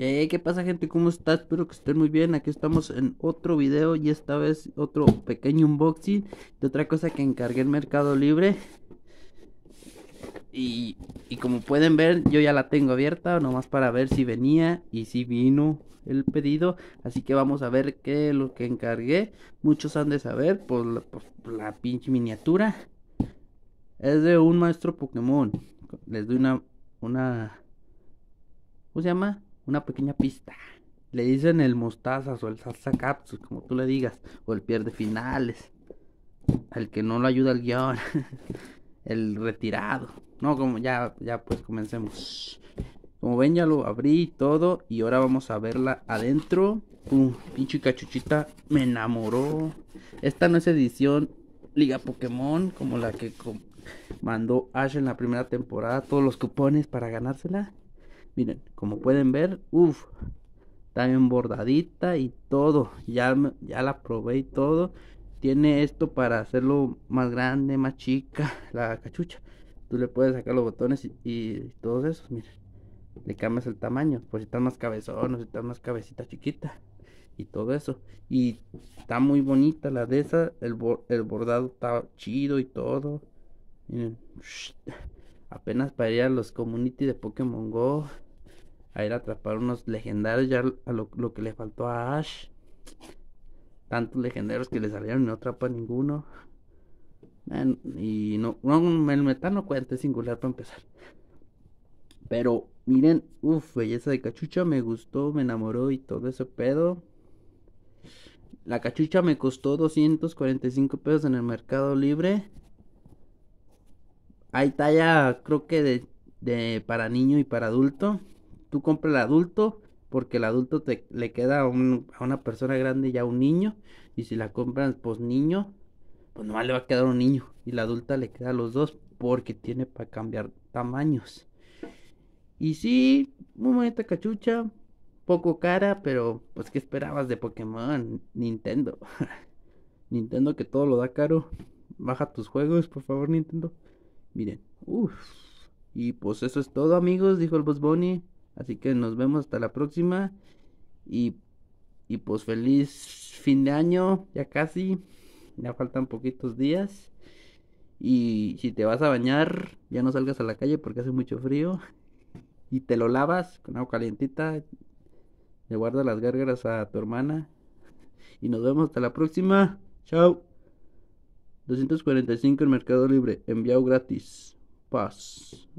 Hey, ¿Qué pasa gente? ¿Cómo estás? Espero que estén muy bien. Aquí estamos en otro video y esta vez otro pequeño unboxing de otra cosa que encargué en Mercado Libre. Y, como pueden ver, yo ya la tengo abierta, nomás para ver si venía y si vino el pedido. Así que vamos a ver qué es lo que encargué. Muchos han de saber por la, por la pinche miniatura. Es de un maestro Pokémon. Les doy una... una ¿Cómo se llama? una pequeña pista. Le dicen el mostazas o el salsa capsus, como tú le digas, o el pierde finales, el que no lo ayuda el guión, el retirado. No, como ya, ya pues comencemos. Como ven, ya lo abrí todo y ahora vamos a verla adentro. Pincho pinche cachuchita me enamoró. Esta no es edición Liga Pokémon como la que mandó Ash en la primera temporada. Todos los cupones para ganársela. Miren, como pueden ver, uff, está bien bordadita y todo. Ya, ya la probé y todo. Tiene esto para hacerlo más grande, más chica, la cachucha. Tú le puedes sacar los botones y, todos esos, miren. Le cambias el tamaño, por pues, si estás más cabezón o si estás más cabecita chiquita y todo eso. Y está muy bonita la de esa. El, el bordado está chido y todo. Miren, apenas para ir a los community de Pokémon Go a ir a atrapar unos legendarios, ya lo, que le faltó a Ash. Tantos legendarios que le salieron y no atrapa ninguno. y no, no, el metal no cuenta, singular para empezar. Pero miren, uff, belleza de cachucha, me gustó, me enamoró y todo ese pedo. La cachucha me costó 245 pesos en el mercado libre. Hay talla, creo que de, de para niño y para adulto tú compras el adulto porque el adulto te, le queda a, una persona grande ya un niño y si la compras pues niño, pues nomás le va a quedar un niño y la adulta le queda a los dos porque tiene para cambiar tamaños. Y sí, muy bonita cachucha, poco cara, pero pues qué esperabas de Pokémon Nintendo. Nintendo que todo lo da caro. Baja tus juegos, por favor, Nintendo. Miren. Y pues eso es todo, amigos, dijo el Boss Bunny. Así que nos vemos hasta la próxima. Y, pues feliz fin de año, ya casi. Ya faltan poquitos días. Y si te vas a bañar, ya no salgas a la calle porque hace mucho frío. Y te lo lavas con agua calientita. Le guardas las gárgaras a tu hermana. Y nos vemos hasta la próxima. Chao. 245 en Mercado Libre. Enviado gratis. Paz.